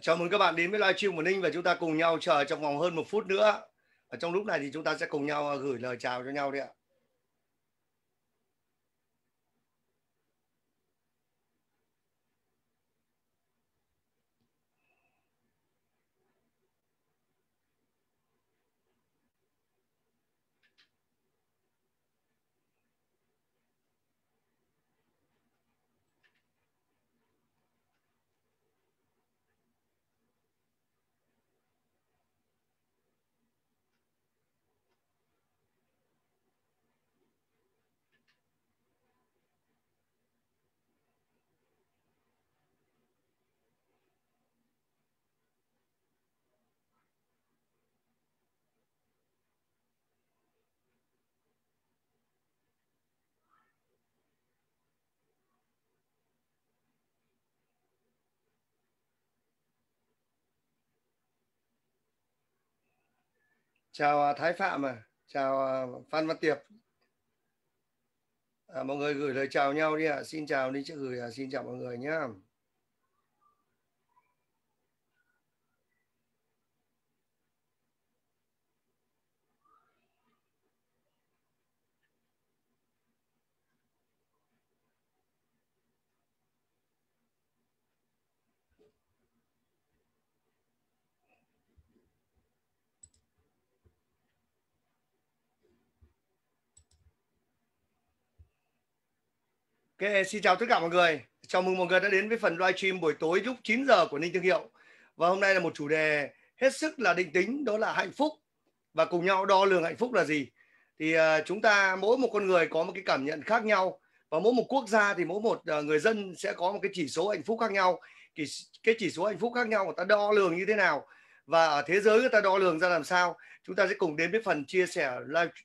Chào mừng các bạn đến với livestream của Ninh và chúng ta cùng nhau chờ trong vòng hơn một phút nữa. Ở trong lúc này thì chúng ta sẽ cùng nhau ờ, gửi lời chào cho nhau đi ạ. chào à, Thái Phạm à, chào à, Phan Văn Tiệp. À, mọi người gửi lời chào nhau đi ạ. À. Xin chào đi chứ gửi à. Xin chào mọi người nhé. Okay, xin chào tất cả mọi người. Chào mừng mọi người đã đến với phần live stream buổi tối lúc 9 giờ của Ninh Thương Hiệu. Và hôm nay là một chủ đề hết sức là định tính đó là hạnh phúc và cùng nhau đo lường hạnh phúc là gì. Thì uh, chúng ta mỗi một con người có một cái cảm nhận khác nhau và mỗi một quốc gia thì mỗi một uh, người dân sẽ có một cái chỉ số hạnh phúc khác nhau. Cái, cái chỉ số hạnh phúc khác nhau của ta đo lường như thế nào và ở thế giới người ta đo lường ra làm sao. Chúng ta sẽ cùng đến với phần chia sẻ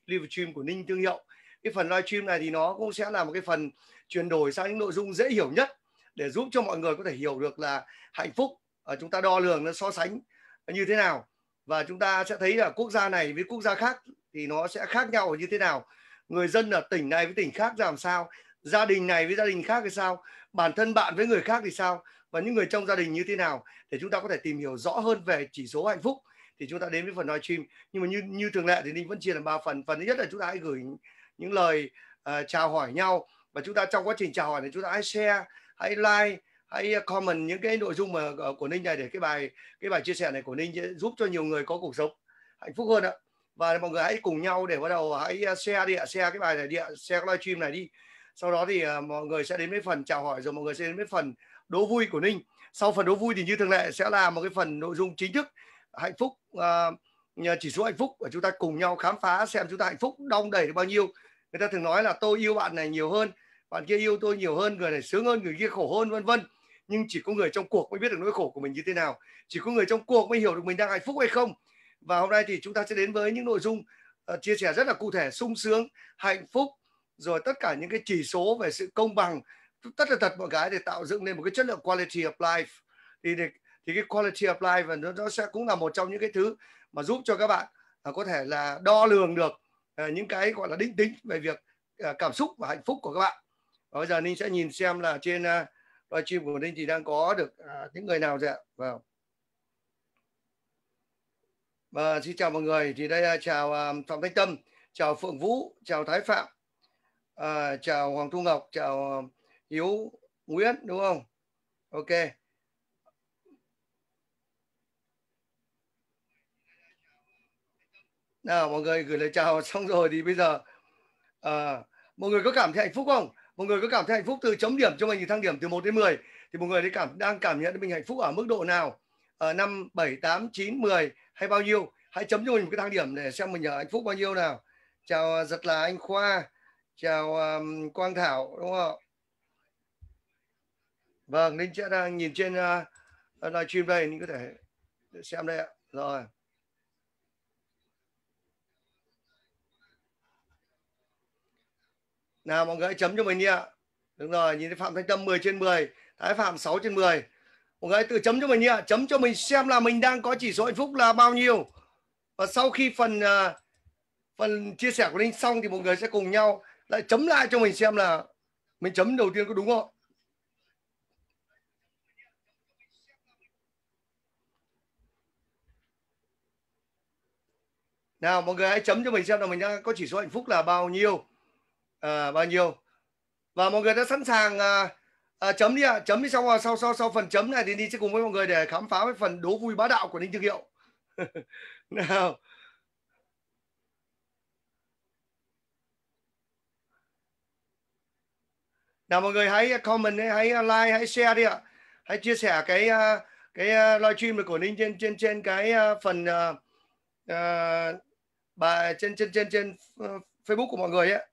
live stream của Ninh Thương Hiệu cái phần live stream này thì nó cũng sẽ là một cái phần chuyển đổi sang những nội dung dễ hiểu nhất để giúp cho mọi người có thể hiểu được là hạnh phúc ở chúng ta đo lường nó so sánh như thế nào và chúng ta sẽ thấy là quốc gia này với quốc gia khác thì nó sẽ khác nhau như thế nào người dân ở tỉnh này với tỉnh khác làm sao gia đình này với gia đình khác thì sao bản thân bạn với người khác thì sao và những người trong gia đình như thế nào để chúng ta có thể tìm hiểu rõ hơn về chỉ số hạnh phúc thì chúng ta đến với phần live stream nhưng mà như như thường lệ thì ninh vẫn chia làm ba phần phần thứ nhất là chúng ta hãy gửi những lời uh, chào hỏi nhau và chúng ta trong quá trình chào hỏi này chúng ta hãy share hãy like hãy comment những cái nội dung mà ờ, của ninh này để cái bài cái bài chia sẻ này của ninh giúp cho nhiều người có cuộc sống hạnh phúc hơn ạ và mọi người hãy cùng nhau để bắt đầu hãy ờ, share đi ạ share cái bài này đi ạ share cái live stream này đi sau đó thì mọi người sẽ đến với phần chào hỏi rồi mọi người sẽ đến với phần đố vui của ninh sau phần đố vui thì như thường lệ sẽ là một cái phần nội dung chính thức hạnh phúc uh, chỉ số hạnh phúc và chúng ta cùng nhau khám phá xem chúng ta hạnh phúc đong đầy được bao nhiêu người ta thường nói là tôi yêu bạn này nhiều hơn bạn kia yêu tôi nhiều hơn người này sướng hơn người kia khổ hơn vân vân nhưng chỉ có người trong cuộc mới biết được nỗi khổ của mình như thế nào chỉ có người trong cuộc mới hiểu được mình đang hạnh phúc hay không và hôm nay thì chúng ta sẽ đến với những nội dung uh, chia sẻ rất là cụ thể sung sướng hạnh phúc rồi tất cả những cái chỉ số về sự công bằng tất là thật mọi cái để tạo dựng nên một cái chất lượng quality of life thì để, thì cái quality of life và nó, nó sẽ cũng là một trong những cái thứ mà giúp cho các bạn uh, có thể là đo lường được Ờ, những cái gọi là định tính về việc ờ, cảm xúc và hạnh phúc của các bạn và bây giờ ninh sẽ nhìn xem là trên ờ, livestream của ninh thì đang có được những người nào rồi ạ vâng và xin chào mọi người thì đây là chào phạm thanh tâm chào phượng vũ chào thái phạm chào hoàng thu ngọc chào hiếu nguyễn đúng không ok nào mọi người gửi lời chào xong rồi thì bây giờ à, mọi người có cảm thấy hạnh phúc không mọi người có cảm thấy hạnh phúc từ chấm điểm cho mình thì thăng điểm từ 1 đến 10 thì mọi người đã cảm đang cảm nhận mình hạnh phúc ở mức độ nào ở ờ, năm bảy tám chín 10 hay bao nhiêu hãy chấm cho mình một cái thang điểm để xem mình ở hạnh phúc bao nhiêu nào chào à, giật là anh khoa chào um, quang thảo đúng không vâng linh sẽ đang nhìn trên uh, live đây nên có thể xem đây ạ rồi nào mọi người chấm cho mình đi ạ đúng rồi nhìn thấy phạm thanh tâm 10 trên 10 thái phạm 6 trên 10 mọi người tự chấm cho mình đi ạ chấm cho mình xem là mình đang có chỉ số hạnh phúc là bao nhiêu và sau khi phần à, phần chia sẻ của linh xong thì mọi người sẽ cùng nhau lại chấm lại cho mình xem là mình chấm đầu tiên có đúng không Nào mọi người hãy chấm cho mình xem là mình đang có chỉ số hạnh phúc là bao nhiêu à, bao nhiêu và mọi người đã sẵn sàng à, à, chấm đi ạ à. chấm đi sau sau sau sau phần chấm này thì đi sẽ cùng với mọi người để khám phá với phần đố vui bá đạo của ninh thương hiệu nào nào mọi người hãy comment hãy like hãy share đi ạ hãy chia sẻ cái cái live stream của ninh trên trên trên cái phần bài trên trên trên trên facebook của mọi người ấy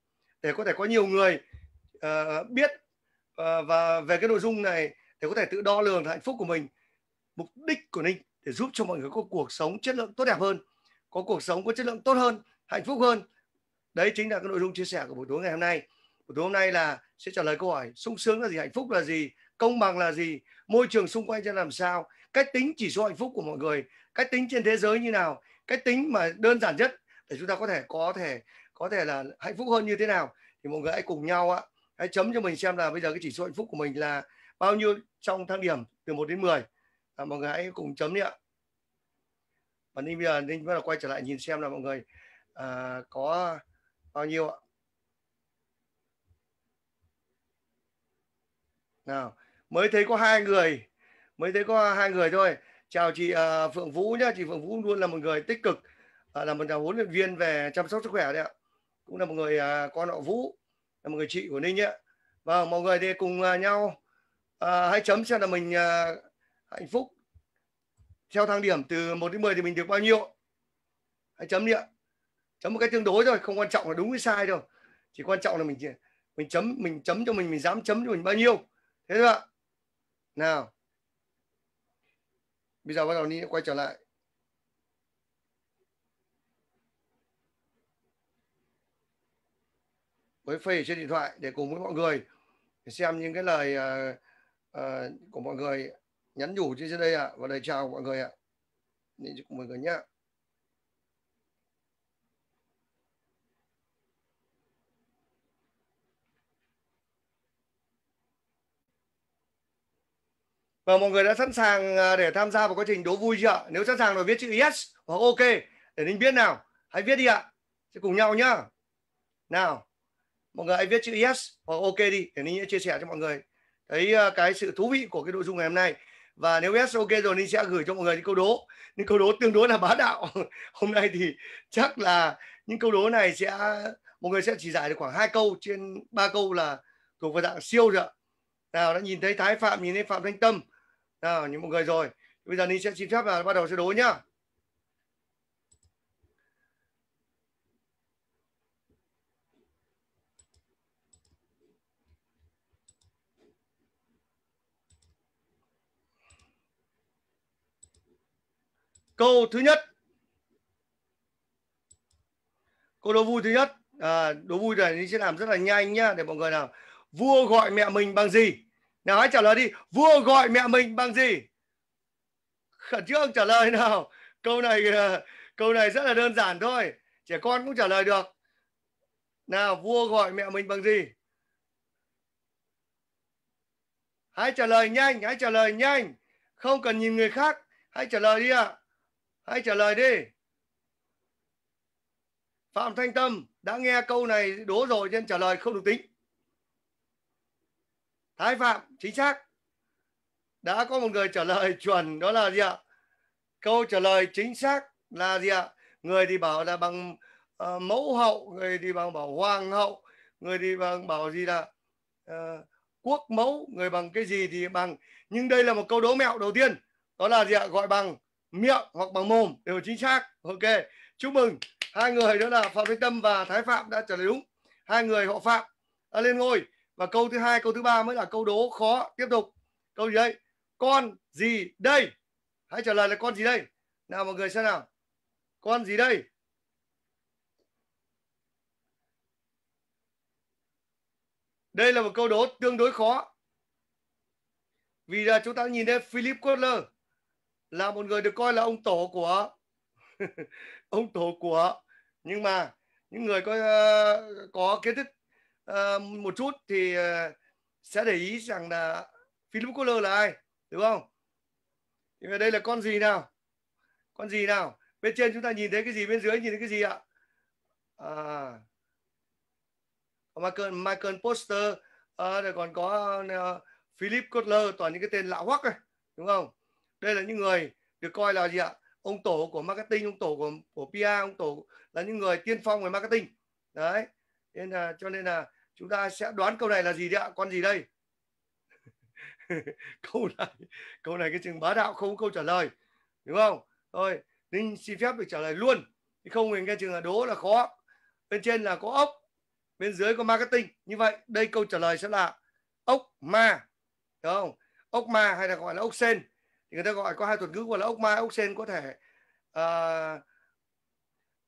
để có thể có nhiều người uh, biết uh, và về cái nội dung này để có thể tự đo lường hạnh phúc của mình mục đích của ninh để giúp cho mọi người có cuộc sống chất lượng tốt đẹp hơn có cuộc sống có chất lượng tốt hơn hạnh phúc hơn đấy chính là cái nội dung chia sẻ của buổi tối ngày hôm nay buổi tối hôm nay là sẽ trả lời câu hỏi sung sướng là gì hạnh phúc là gì công bằng là gì môi trường xung quanh cho làm sao cách tính chỉ số hạnh phúc của mọi người cách tính trên thế giới như nào cách tính mà đơn giản nhất để chúng ta có thể có thể có thể là hạnh phúc hơn như thế nào thì mọi người hãy cùng nhau á hãy chấm cho mình xem là bây giờ cái chỉ số hạnh phúc của mình là bao nhiêu trong thang điểm từ 1 đến 10 à, mọi người hãy cùng chấm đi ạ và nên bây giờ nên bắt đầu quay trở lại nhìn xem là mọi người à, có bao nhiêu ạ nào mới thấy có hai người mới thấy có hai người thôi chào chị à, phượng vũ nhá chị phượng vũ luôn là một người tích cực à, là một nhà huấn luyện viên về chăm sóc sức khỏe đấy ạ cũng là một người à, con họ Vũ là một người chị của Ninh ạ và vâng, mọi người thì cùng à, nhau à, hãy chấm xem là mình à, hạnh phúc theo thang điểm từ 1 đến 10 thì mình được bao nhiêu hãy chấm đi ạ chấm một cái tương đối thôi không quan trọng là đúng hay sai đâu chỉ quan trọng là mình à, mình chấm mình chấm cho mình mình dám chấm cho mình bao nhiêu thế thôi ạ nào bây giờ bắt đầu đi quay trở lại với phê trên điện thoại để cùng với mọi người xem những cái lời uh, uh, của mọi người nhắn nhủ trên đây ạ à, và lời chào mọi người ạ à. nên chúc mọi người nhé và mọi người đã sẵn sàng ờ, để tham gia vào quá trình đố vui chưa ạ nếu sẵn sàng rồi viết chữ yes hoặc ok để mình biết nào hãy viết đi ạ sẽ cùng nhau nhá nào mọi người hãy viết chữ yes hoặc ok đi để ninh sẽ chia sẻ cho mọi người thấy à, cái sự thú vị của cái nội dung ngày hôm nay và nếu yes ok rồi ninh sẽ gửi cho mọi người những câu đố những câu đố tương đối là bá đạo hôm nay thì chắc là những câu đố này sẽ mọi người sẽ chỉ giải được khoảng hai câu trên ba câu là thuộc vào dạng siêu rồi nào đã nhìn thấy thái phạm nhìn thấy phạm thanh tâm nào nhìn mọi người rồi bây giờ ninh sẽ xin phép là bắt đầu sẽ đố nhá câu thứ nhất câu đố vui thứ nhất à, đố vui này thì sẽ làm rất là nhanh nhá để mọi người nào vua gọi mẹ mình bằng gì nào hãy trả lời đi vua gọi mẹ mình bằng gì khẩn trương trả lời nào câu này à, câu này rất là đơn giản thôi trẻ con cũng trả lời được nào vua gọi mẹ mình bằng gì hãy trả lời nhanh hãy trả lời nhanh không cần nhìn người khác hãy trả lời đi ạ à. Hãy trả lời đi. Phạm Thanh Tâm đã nghe câu này đố rồi nên trả lời không được tính. Thái Phạm, chính xác. Đã có một người trả lời chuẩn đó là gì ạ? Câu trả lời chính xác là gì ạ? Người thì bảo là bằng uh, mẫu hậu, người thì bằng bảo hoàng hậu, người thì bằng bảo gì là uh, quốc mẫu, người bằng cái gì thì bằng. Nhưng đây là một câu đố mẹo đầu tiên. Đó là gì ạ? Gọi bằng miệng hoặc bằng mồm đều chính xác ok chúc mừng hai người đó là phạm thanh tâm và thái phạm đã trả lời đúng hai người họ phạm đã lên ngôi và câu thứ hai câu thứ ba mới là câu đố khó tiếp tục câu gì đây con gì đây hãy trả lời là con gì đây nào mọi người xem nào con gì đây đây là một câu đố tương đối khó vì là chúng ta nhìn thấy Philip Kotler là một người được coi là ông tổ của ông tổ của nhưng mà những người có ờ, có kiến thức ờ, một chút thì ờ, sẽ để ý rằng là Philip Kohler là ai đúng không thì đây là con gì nào con gì nào bên trên chúng ta nhìn thấy cái gì bên dưới nhìn thấy cái gì ạ à, Michael Michael Poster à, rồi còn có uh, Philip Kotler toàn những cái tên lạ hoắc này đúng không đây là những người được coi là gì ạ ông tổ của marketing ông tổ của của PR ông tổ là những người tiên phong về marketing đấy nên là cho nên là chúng ta sẽ đoán câu này là gì đấy ạ con gì đây câu này câu này cái trường bá đạo không câu trả lời đúng không thôi ninh xin phép được trả lời luôn chứ không mình nghe trường là đố là khó bên trên là có ốc bên dưới có marketing như vậy đây câu trả lời sẽ là ốc ma đúng không ốc ma hay là gọi là ốc sen thì người ta gọi có hai thuật ngữ gọi là ốc mai ốc sen có thể uh,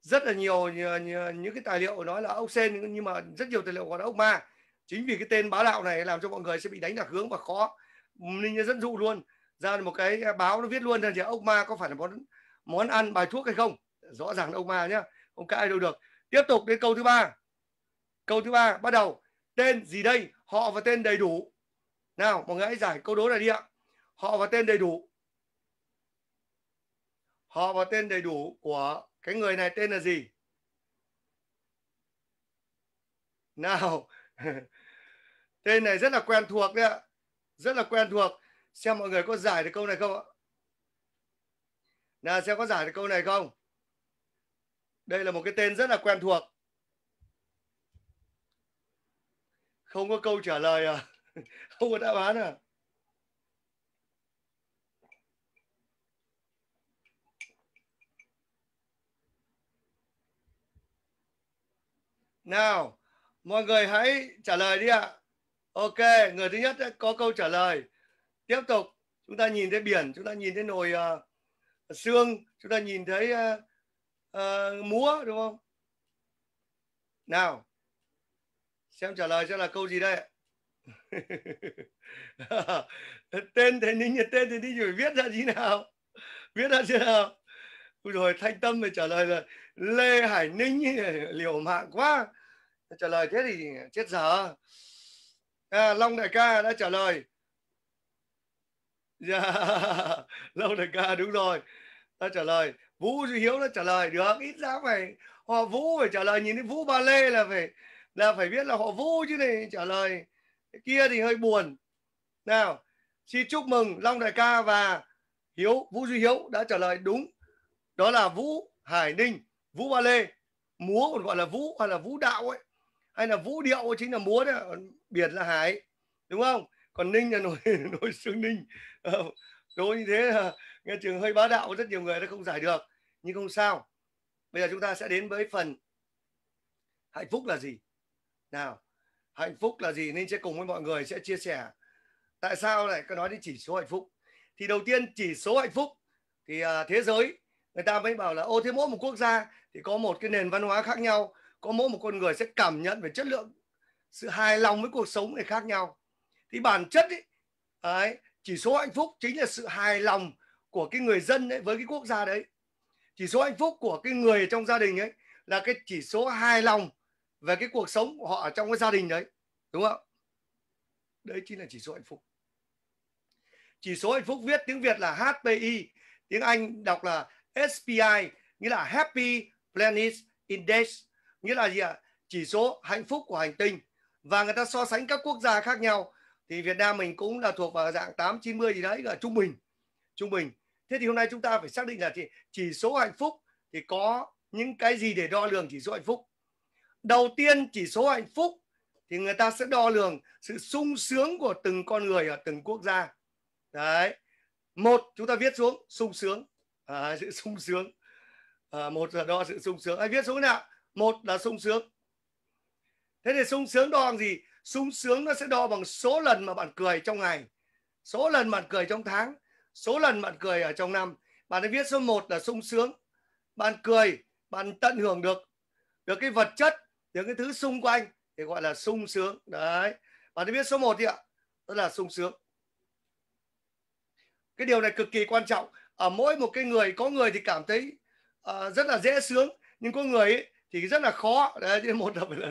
rất là nhiều, nhiều, nhiều những cái tài liệu nói là ốc sen nhưng mà rất nhiều tài liệu gọi là ốc ma chính vì cái tên báo đạo này làm cho mọi người sẽ bị đánh lạc hướng và khó nên dẫn dụ luôn ra một cái báo nó viết luôn là gì ốc ma có phải là món món ăn bài thuốc hay không rõ ràng là ốc ma nhá không cãi đâu được tiếp tục đến câu thứ ba câu thứ ba bắt đầu tên gì đây họ và tên đầy đủ nào mọi người hãy giải câu đố này đi ạ họ và tên đầy đủ họ và tên đầy đủ của cái người này tên là gì nào tên này rất là quen thuộc đấy ạ rất là quen thuộc xem mọi người có giải được câu này không ạ nào xem có giải được câu này không đây là một cái tên rất là quen thuộc không có câu trả lời à không có đáp án à Nào, mọi người hãy trả lời đi ạ. Ok, người thứ nhất có câu trả lời. Tiếp tục, chúng ta nhìn thấy biển, chúng ta nhìn thấy nồi uh, xương, chúng ta nhìn thấy uh, uh, múa đúng không? Nào, xem trả lời sẽ là câu gì đây? tên thế ninh tên thế ninh rồi viết ra gì nào viết ra gì nào rồi thanh tâm thì trả lời là lê hải ninh liều mạng quá trả lời thế thì chết dở à, long đại ca đã trả lời yeah. Dạ, long đại ca đúng rồi đã trả lời vũ duy hiếu đã trả lời được ít ra phải họ vũ phải trả lời nhìn thấy vũ ba lê là phải là phải biết là họ vũ chứ này trả lời cái kia thì hơi buồn nào xin chúc mừng long đại ca và hiếu vũ duy hiếu đã trả lời đúng đó là vũ hải ninh vũ ba lê múa còn gọi là vũ hay là vũ đạo ấy hay là vũ điệu chính là múa đấy biệt là hải đúng không còn ninh là nổi nổi xương ninh ờ, đối như thế là nghe trường hơi bá đạo rất nhiều người đã không giải được nhưng không sao bây giờ chúng ta sẽ đến với phần hạnh phúc là gì nào hạnh phúc là gì nên sẽ cùng với mọi người sẽ chia sẻ tại sao lại có nói đến chỉ số hạnh phúc thì đầu tiên chỉ số hạnh phúc thì à, thế giới người ta mới bảo là ô thế mỗi một quốc gia thì có một cái nền văn hóa khác nhau có mỗi một con người sẽ cảm nhận về chất lượng sự hài lòng với cuộc sống này khác nhau thì bản chất ấy, ấy chỉ số hạnh phúc chính là sự hài lòng của cái người dân ấy với cái quốc gia đấy chỉ số hạnh phúc của cái người trong gia đình ấy là cái chỉ số hài lòng về cái cuộc sống của họ ở trong cái gia đình đấy đúng không đấy chính là chỉ số hạnh phúc chỉ số hạnh phúc viết tiếng việt là hpi tiếng anh đọc là SPI nghĩa là Happy Planet Index nghĩa là gì ạ? Chỉ số hạnh phúc của hành tinh và người ta so sánh các quốc gia khác nhau thì Việt Nam mình cũng là thuộc vào dạng 8 90 gì đấy là trung bình. Trung bình. Thế thì hôm nay chúng ta phải xác định là thì chỉ số hạnh phúc thì có những cái gì để đo lường chỉ số hạnh phúc. Đầu tiên chỉ số hạnh phúc thì người ta sẽ đo lường sự sung sướng của từng con người ở từng quốc gia. Đấy. Một chúng ta viết xuống sung sướng à, sự sung sướng à, một là đo sự sung sướng ai viết số nào một là sung sướng thế thì sung sướng đo bằng gì sung sướng nó sẽ đo bằng số lần mà bạn cười trong ngày số lần bạn cười trong tháng số lần bạn cười ở trong năm bạn ấy viết số 1 là sung sướng bạn cười bạn tận hưởng được được cái vật chất những cái thứ xung quanh thì gọi là sung sướng đấy bạn ấy viết số 1 đi ạ đó là sung sướng cái điều này cực kỳ quan trọng ở ờ, mỗi một cái người có người thì cảm thấy uh, rất là dễ sướng nhưng có người ấy, thì rất là khó đấy chứ một là phải là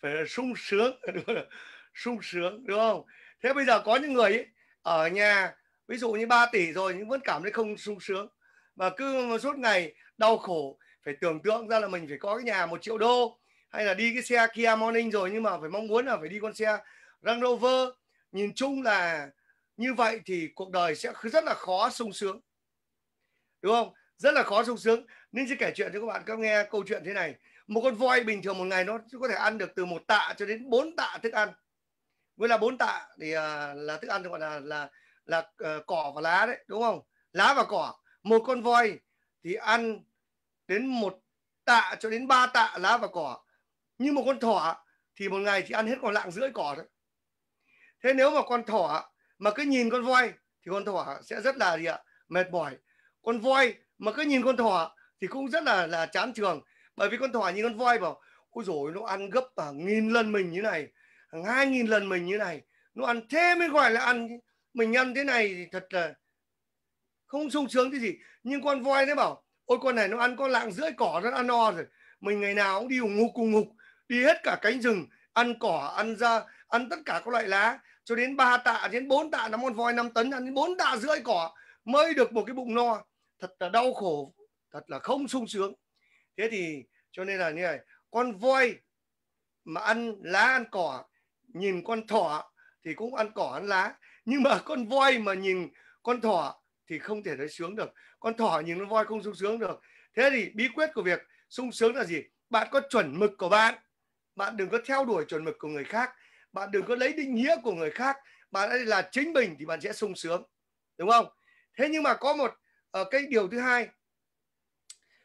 phải là sung sướng đúng không? sung sướng đúng không thế bây giờ có những người ấy, ở nhà ví dụ như 3 tỷ rồi nhưng vẫn cảm thấy không sung sướng và cứ suốt ngày đau khổ phải tưởng tượng ra là mình phải có cái nhà một triệu đô hay là đi cái xe Kia Morning rồi nhưng mà phải mong muốn là phải đi con xe Range Rover nhìn chung là như vậy thì cuộc đời sẽ rất là khó sung sướng đúng không rất là khó sung sướng nên sẽ kể chuyện cho các bạn các nghe câu chuyện thế này một con voi bình thường một ngày nó có thể ăn được từ một tạ cho đến bốn tạ thức ăn với là bốn tạ thì uh, là thức ăn gọi là là là uh, cỏ và lá đấy đúng không lá và cỏ một con voi thì ăn đến một tạ cho đến ba tạ lá và cỏ Như một con thỏ thì một ngày chỉ ăn hết còn lạng rưỡi cỏ thôi thế nếu mà con thỏ mà cứ nhìn con voi thì con thỏ sẽ rất là gì ạ mệt mỏi con voi mà cứ nhìn con thỏ thì cũng rất là là chán trường bởi vì con thỏ nhìn con voi bảo ôi rồi nó ăn gấp hàng nghìn lần mình như này hàng hai nghìn lần mình như này nó ăn thế mới gọi là ăn mình ăn thế này thì thật là không sung sướng cái gì nhưng con voi nó bảo ôi con này nó ăn con lạng rưỡi cỏ nó ăn no rồi mình ngày nào cũng đi cùng ngục cùng ngục đi hết cả cánh rừng ăn cỏ ăn ra ăn tất cả các loại lá cho đến ba tạ đến bốn tạ nó con voi năm tấn ăn đến bốn tạ rưỡi cỏ mới được một cái bụng no thật là đau khổ thật là không sung sướng thế thì cho nên là như này con voi mà ăn lá ăn cỏ nhìn con thỏ thì cũng ăn cỏ ăn lá nhưng mà con voi mà nhìn con thỏ thì không thể thấy sướng được con thỏ nhìn con voi không sung sướng được thế thì bí quyết của việc sung sướng là gì bạn có chuẩn mực của bạn bạn đừng có theo đuổi chuẩn mực của người khác bạn đừng có lấy định nghĩa của người khác bạn ấy là chính mình thì bạn sẽ sung sướng đúng không thế nhưng mà có một à, cái điều thứ hai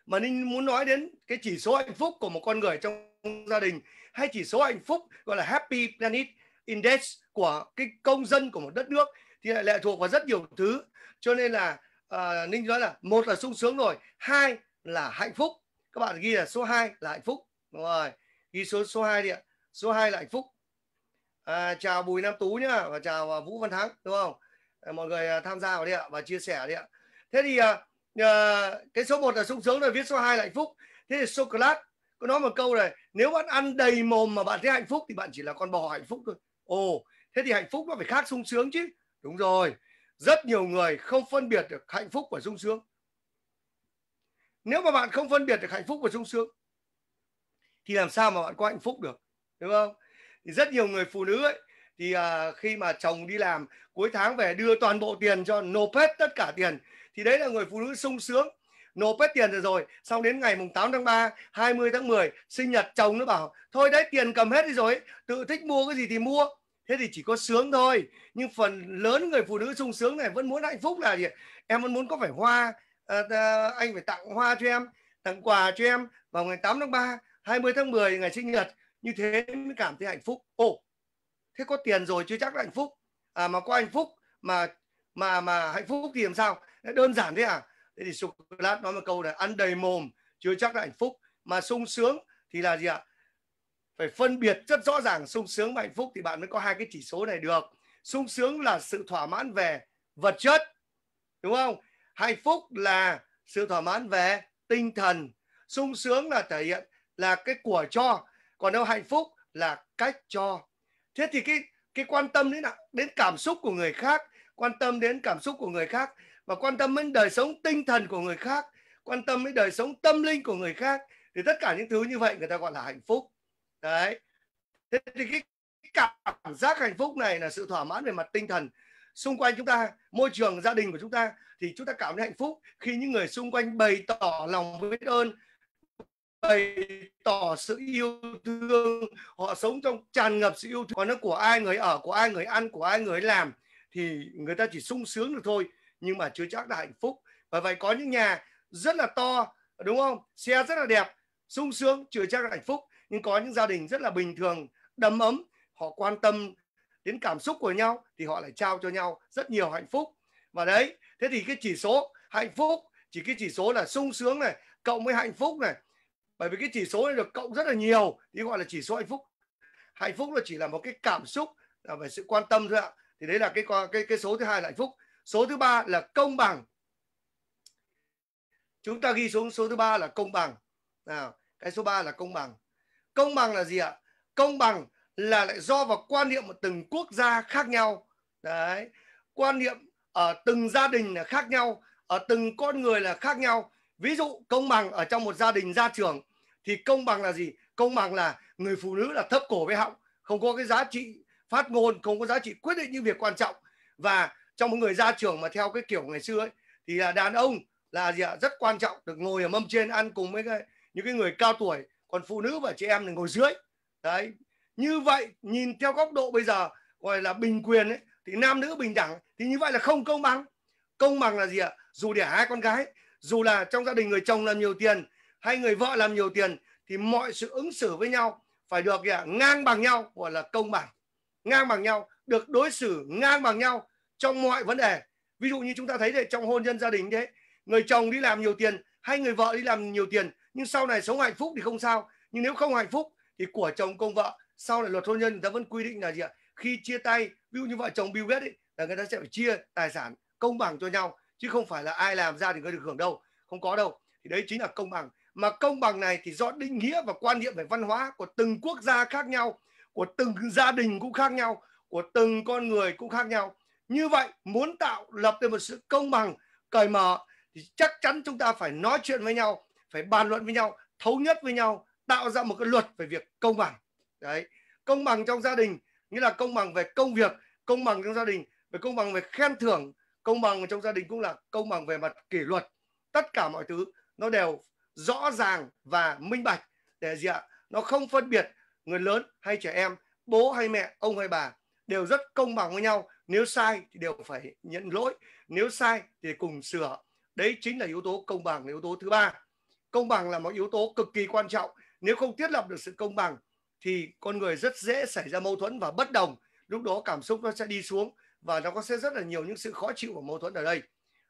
mà ninh muốn nói đến cái chỉ số hạnh phúc của một con người trong gia đình hay chỉ số hạnh phúc gọi là happy planet index của cái công dân của một đất nước thì lại lệ thuộc vào rất nhiều thứ cho nên là à, ninh nói là một là sung sướng rồi hai là hạnh phúc các bạn ghi là số 2 là hạnh phúc đúng rồi ghi số số 2 đi ạ số 2 là hạnh phúc à, chào Bùi Nam Tú nhá và chào à, Vũ Văn Thắng đúng không ờ, mọi người à, tham gia vào đi ạ và chia sẻ đi ạ thế thì uh, cái số 1 là sung sướng rồi viết số 2 là hạnh phúc thế thì chocolate có nói một câu này nếu bạn ăn đầy mồm mà bạn thấy hạnh phúc thì bạn chỉ là con bò hạnh phúc thôi ồ thế thì hạnh phúc nó phải khác sung sướng chứ đúng rồi rất nhiều người không phân biệt được hạnh phúc và sung sướng nếu mà bạn không phân biệt được hạnh phúc và sung sướng thì làm sao mà bạn có hạnh phúc được đúng không thì rất nhiều người phụ nữ ấy thì à, khi mà chồng đi làm cuối tháng về đưa toàn bộ tiền cho nộp hết tất cả tiền thì đấy là người phụ nữ sung sướng nộp hết tiền rồi rồi xong đến ngày mùng 8 tháng 3 20 tháng 10 sinh nhật chồng nó bảo thôi đấy tiền cầm hết đi rồi tự thích mua cái gì thì mua thế thì chỉ có sướng thôi nhưng phần lớn người phụ nữ sung sướng này vẫn muốn hạnh phúc là gì em vẫn muốn có phải hoa à, à, anh phải tặng hoa cho em tặng quà cho em vào ngày 8 tháng 3 20 tháng 10 ngày sinh nhật như thế mới cảm thấy hạnh phúc ồ thế có tiền rồi chưa chắc là hạnh phúc à mà có hạnh phúc mà mà mà hạnh phúc thì làm sao đơn giản thế à thế thì Socrates nói một câu là ăn đầy mồm chưa chắc là hạnh phúc mà sung sướng thì là gì ạ phải phân biệt rất rõ ràng sung sướng và hạnh phúc thì bạn mới có hai cái chỉ số này được sung sướng là sự thỏa mãn về vật chất đúng không hạnh phúc là sự thỏa mãn về tinh thần sung sướng là thể hiện là cái của cho còn đâu hạnh phúc là cách cho thế thì cái cái quan tâm đến đến cảm xúc của người khác quan tâm đến cảm xúc của người khác và quan tâm đến đời sống tinh thần của người khác quan tâm đến đời sống tâm linh của người khác thì tất cả những thứ như vậy người ta gọi là hạnh phúc đấy thế thì cái, cái cảm giác hạnh phúc này là sự thỏa mãn về mặt tinh thần xung quanh chúng ta môi trường gia đình của chúng ta thì chúng ta cảm thấy hạnh phúc khi những người xung quanh bày tỏ lòng biết ơn bày tỏ sự yêu thương họ sống trong tràn ngập sự yêu thương Còn nó của ai người ở của ai người ăn của ai người làm thì người ta chỉ sung sướng được thôi nhưng mà chưa chắc là hạnh phúc và vậy có những nhà rất là to đúng không xe rất là đẹp sung sướng chưa chắc là hạnh phúc nhưng có những gia đình rất là bình thường đầm ấm họ quan tâm đến cảm xúc của nhau thì họ lại trao cho nhau rất nhiều hạnh phúc và đấy thế thì cái chỉ số hạnh phúc chỉ cái chỉ số là sung sướng này cộng với hạnh phúc này bởi vì cái chỉ số này được cộng rất là nhiều thì gọi là chỉ số hạnh phúc hạnh phúc là chỉ là một cái cảm xúc là về sự quan tâm thôi ạ thì đấy là cái cái cái số thứ hai là hạnh phúc số thứ ba là công bằng chúng ta ghi xuống số thứ ba là công bằng nào cái số 3 là công bằng công bằng là gì ạ công bằng là lại do vào quan niệm của từng quốc gia khác nhau đấy quan niệm ở từng gia đình là khác nhau ở từng con người là khác nhau ví dụ công bằng ở trong một gia đình gia trưởng thì công bằng là gì công bằng là người phụ nữ là thấp cổ với họng không có cái giá trị phát ngôn không có giá trị quyết định những việc quan trọng và trong một người ra trường mà theo cái kiểu ngày xưa ấy thì là đàn ông là gì ạ rất quan trọng được ngồi ở mâm trên ăn cùng với cái, những cái người cao tuổi còn phụ nữ và chị em thì ngồi dưới đấy như vậy nhìn theo góc độ bây giờ gọi là bình quyền ấy thì nam nữ bình đẳng thì như vậy là không công bằng công bằng là gì ạ dù đẻ hai con gái dù là trong gia đình người chồng làm nhiều tiền hay người vợ làm nhiều tiền thì mọi sự ứng xử với nhau phải được gì ạ ngang bằng nhau gọi là công bằng ngang bằng nhau được đối xử ngang bằng nhau trong mọi vấn đề ví dụ như chúng ta thấy đây trong hôn nhân gia đình thế người chồng đi làm nhiều tiền hay người vợ đi làm nhiều tiền nhưng sau này sống hạnh phúc thì không sao nhưng nếu không hạnh phúc thì của chồng công vợ sau này luật hôn nhân người ta vẫn quy định là gì ạ khi chia tay ví dụ như vợ chồng Bill Gates ấy, là người ta sẽ phải chia tài sản công bằng cho nhau chứ không phải là ai làm ra thì người được hưởng đâu không có đâu thì đấy chính là công bằng mà công bằng này thì do định nghĩa và quan niệm về văn hóa của từng quốc gia khác nhau của từng gia đình cũng khác nhau của từng con người cũng khác nhau như vậy muốn tạo lập được một sự công bằng cởi mở thì chắc chắn chúng ta phải nói chuyện với nhau phải bàn luận với nhau thống nhất với nhau tạo ra một cái luật về việc công bằng đấy công bằng trong gia đình nghĩa là công bằng về công việc công bằng trong gia đình về công bằng về khen thưởng công bằng trong gia đình cũng là công bằng về mặt kỷ luật tất cả mọi thứ nó đều rõ ràng và minh bạch để gì ạ nó không phân biệt người lớn hay trẻ em, bố hay mẹ, ông hay bà đều rất công bằng với nhau. Nếu sai thì đều phải nhận lỗi, nếu sai thì cùng sửa. Đấy chính là yếu tố công bằng, là yếu tố thứ ba. Công bằng là một yếu tố cực kỳ quan trọng. Nếu không thiết lập được sự công bằng thì con người rất dễ xảy ra mâu thuẫn và bất đồng. Lúc đó cảm xúc nó sẽ đi xuống và nó có sẽ rất là nhiều những sự khó chịu và mâu thuẫn ở đây.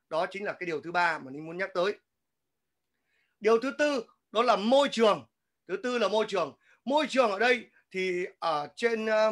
Đó chính là cái điều thứ ba mà Ninh muốn nhắc tới. Điều thứ tư đó là môi trường. Thứ tư là môi trường môi trường ở đây thì ở trên à,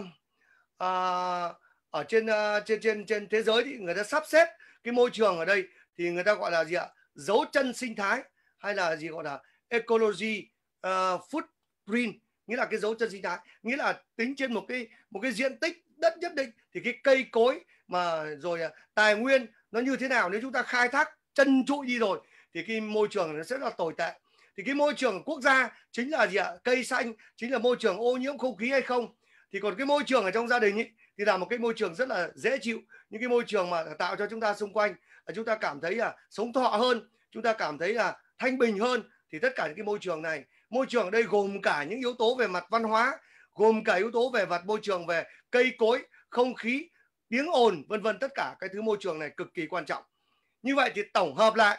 ở trên ờ, trên trên trên thế giới thì người ta sắp xếp cái môi trường ở đây thì người ta gọi là gì ạ dấu chân sinh thái hay là gì gọi là ecology uh, footprint nghĩa là cái dấu chân sinh thái nghĩa là tính trên một cái một cái diện tích đất nhất định thì cái cây cối mà rồi tài nguyên nó như thế nào nếu chúng ta khai thác chân trụi đi rồi thì cái môi trường nó sẽ là tồi tệ thì cái môi trường quốc gia chính là gì ạ cây xanh chính là môi trường ô nhiễm không khí hay không thì còn cái môi trường ở trong gia đình ý, thì là một cái môi trường rất là dễ chịu những cái môi trường mà tạo cho chúng ta xung quanh là chúng ta cảm thấy là sống thọ hơn chúng ta cảm thấy là thanh bình hơn thì tất cả những cái môi trường này môi trường ở đây gồm cả những yếu tố về mặt văn hóa gồm cả yếu tố về mặt môi trường về cây cối không khí tiếng ồn vân vân tất cả cái thứ môi trường này cực kỳ quan trọng như vậy thì tổng hợp lại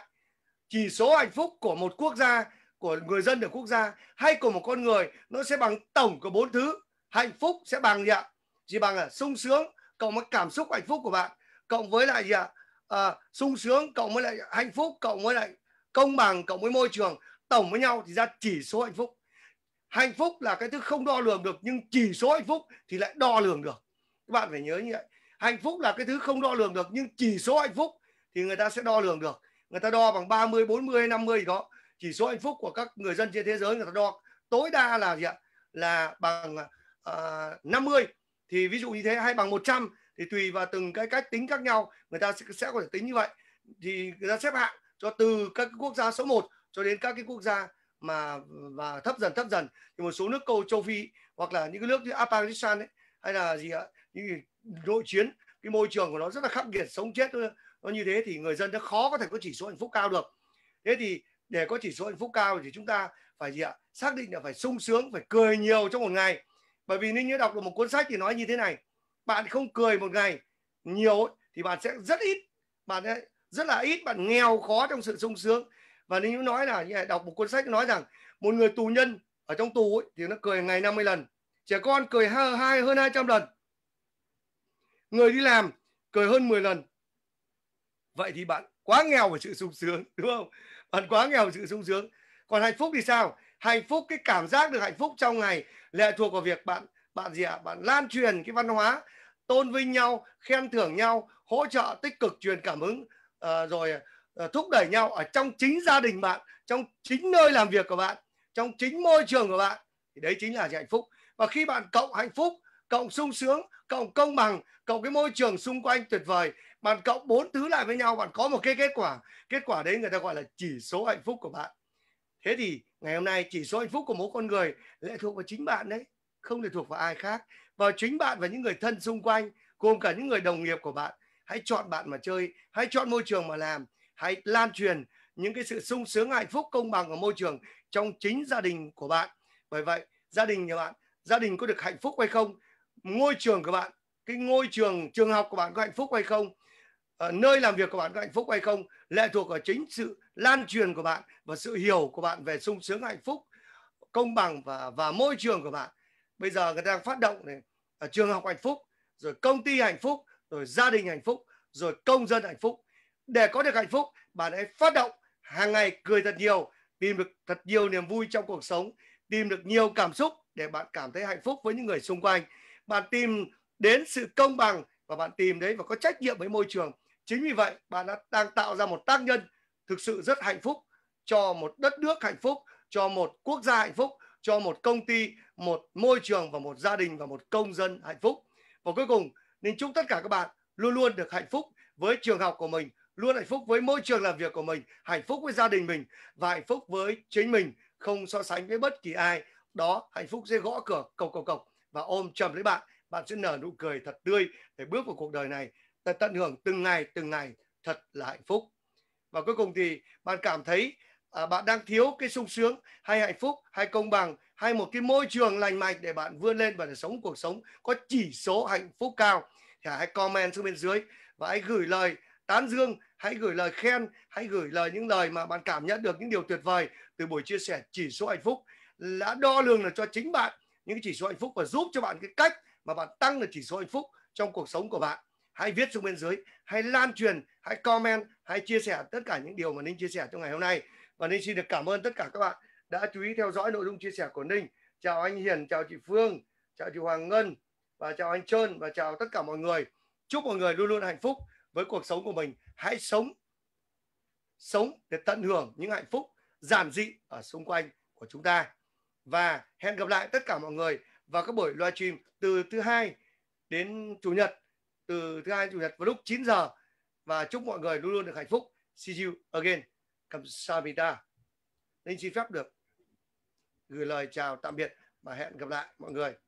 chỉ số hạnh phúc của một quốc gia của người dân ở quốc gia hay của một con người nó sẽ bằng tổng của bốn thứ hạnh phúc sẽ bằng gì ạ chỉ bằng là sung sướng cộng với cảm xúc hạnh phúc của bạn cộng với lại gì ạ à, sung sướng cộng với lại hạnh phúc cộng với lại công bằng cộng với môi trường tổng với nhau thì ra chỉ số hạnh phúc hạnh phúc là cái thứ không đo lường được nhưng chỉ số hạnh phúc thì lại đo lường được các bạn phải nhớ như vậy hạnh phúc là cái thứ không đo lường được nhưng chỉ số hạnh phúc thì người ta sẽ đo lường được người ta đo bằng 30, 40 hay 50 gì đó chỉ số hạnh phúc của các người dân trên thế giới người ta đo tối đa là gì ạ là bằng uh, ờ, 50 thì ví dụ như thế hay bằng 100 thì tùy vào từng cái cách tính khác nhau người ta sẽ, sẽ có thể tính như vậy thì người ta xếp hạng cho từ các quốc gia số 1 cho đến các cái quốc gia mà và thấp dần thấp dần thì một số nước cầu châu Phi hoặc là những cái nước như Afghanistan ấy, hay là gì ạ những nội chiến cái môi trường của nó rất là khắc nghiệt sống chết nó như thế thì người dân đã khó có thể có chỉ số hạnh phúc cao được thế thì để có chỉ số hạnh phúc cao thì chúng ta phải gì ạ xác định là phải sung sướng phải cười nhiều trong một ngày bởi vì nếu như đọc được một cuốn sách thì nói như thế này bạn không cười một ngày nhiều thì bạn sẽ rất ít bạn sẽ rất là ít bạn nghèo khó trong sự sung sướng và nếu như nói là như này, đọc một cuốn sách nói rằng một người tù nhân ở trong tù ấy, thì nó cười ngày 50 lần trẻ con cười hai hơn 200 lần người đi làm cười hơn 10 lần vậy thì bạn quá nghèo về sự sung sướng đúng không bạn quá nghèo sự sung sướng còn hạnh phúc thì sao hạnh phúc cái cảm giác được hạnh phúc trong ngày lệ thuộc vào việc bạn bạn gì ạ à? bạn lan truyền cái văn hóa tôn vinh nhau khen thưởng nhau hỗ trợ tích cực truyền cảm hứng à, rồi à, thúc đẩy nhau ở trong chính gia đình bạn trong chính nơi làm việc của bạn trong chính môi trường của bạn thì đấy chính là hạnh phúc và khi bạn cộng hạnh phúc cộng sung sướng cộng công bằng cộng cái môi trường xung quanh tuyệt vời bạn cộng bốn thứ lại với nhau bạn có một cái kết quả kết quả đấy người ta gọi là chỉ số hạnh phúc của bạn thế thì ngày hôm nay chỉ số hạnh phúc của mỗi con người lệ thuộc vào chính bạn đấy không lệ thuộc vào ai khác vào chính bạn và những người thân xung quanh gồm cả những người đồng nghiệp của bạn hãy chọn bạn mà chơi hãy chọn môi trường mà làm hãy lan truyền những cái sự sung sướng hạnh phúc công bằng ở môi trường trong chính gia đình của bạn bởi vậy gia đình nhà bạn gia đình có được hạnh phúc hay không ngôi trường của bạn cái ngôi trường trường học của bạn có hạnh phúc hay không nơi làm việc của bạn có hạnh phúc hay không lệ thuộc vào chính sự lan truyền của bạn và sự hiểu của bạn về sung sướng hạnh phúc công bằng và và môi trường của bạn bây giờ người ta đang phát động này ở trường học hạnh phúc rồi công ty hạnh phúc rồi gia đình hạnh phúc rồi công dân hạnh phúc để có được hạnh phúc bạn hãy phát động hàng ngày cười thật nhiều tìm được thật nhiều niềm vui trong cuộc sống tìm được nhiều cảm xúc để bạn cảm thấy hạnh phúc với những người xung quanh bạn tìm đến sự công bằng và bạn tìm đấy và có trách nhiệm với môi trường chính vì vậy bạn đã đang tạo ra một tác nhân thực sự rất hạnh phúc cho một đất nước hạnh phúc cho một quốc gia hạnh phúc cho một công ty một môi trường và một gia đình và một công dân hạnh phúc và cuối cùng nên chúc tất cả các bạn luôn luôn được hạnh phúc với trường học của mình luôn hạnh phúc với môi trường làm việc của mình hạnh phúc với gia đình mình và hạnh phúc với chính mình không so sánh với bất kỳ ai đó hạnh phúc sẽ gõ cửa cộc cộc cộc và ôm chầm lấy bạn bạn sẽ nở nụ cười thật tươi để bước vào cuộc đời này ta tận hưởng từng ngày từng ngày thật là hạnh phúc và cuối cùng thì bạn cảm thấy à, bạn đang thiếu cái sung sướng hay hạnh phúc hay công bằng hay một cái môi trường lành mạnh để bạn vươn lên và để sống cuộc sống có chỉ số hạnh phúc cao thì hãy comment xuống bên dưới và hãy gửi lời tán dương hãy gửi lời khen hãy gửi lời những lời mà bạn cảm nhận được những điều tuyệt vời từ buổi chia sẻ chỉ số hạnh phúc đã đo lường là cho chính bạn những chỉ số hạnh phúc và giúp cho bạn cái cách mà bạn tăng được chỉ số hạnh phúc trong cuộc sống của bạn hãy viết xuống bên dưới hãy lan truyền hãy comment hãy chia sẻ tất cả những điều mà ninh chia sẻ trong ngày hôm nay và ninh xin được cảm ơn tất cả các bạn đã chú ý theo dõi nội dung chia sẻ của ninh chào anh hiền chào chị phương chào chị hoàng ngân và chào anh trơn và chào tất cả mọi người chúc mọi người luôn luôn hạnh phúc với cuộc sống của mình hãy sống sống để tận hưởng những hạnh phúc giản dị ở xung quanh của chúng ta và hẹn gặp lại tất cả mọi người vào các buổi livestream từ thứ hai đến chủ nhật từ thứ hai chủ nhật vào lúc 9 giờ và chúc mọi người luôn luôn được hạnh phúc. See you again. cảm Kamsahamnida. Linh xin phép được gửi lời chào tạm biệt và hẹn gặp lại mọi người.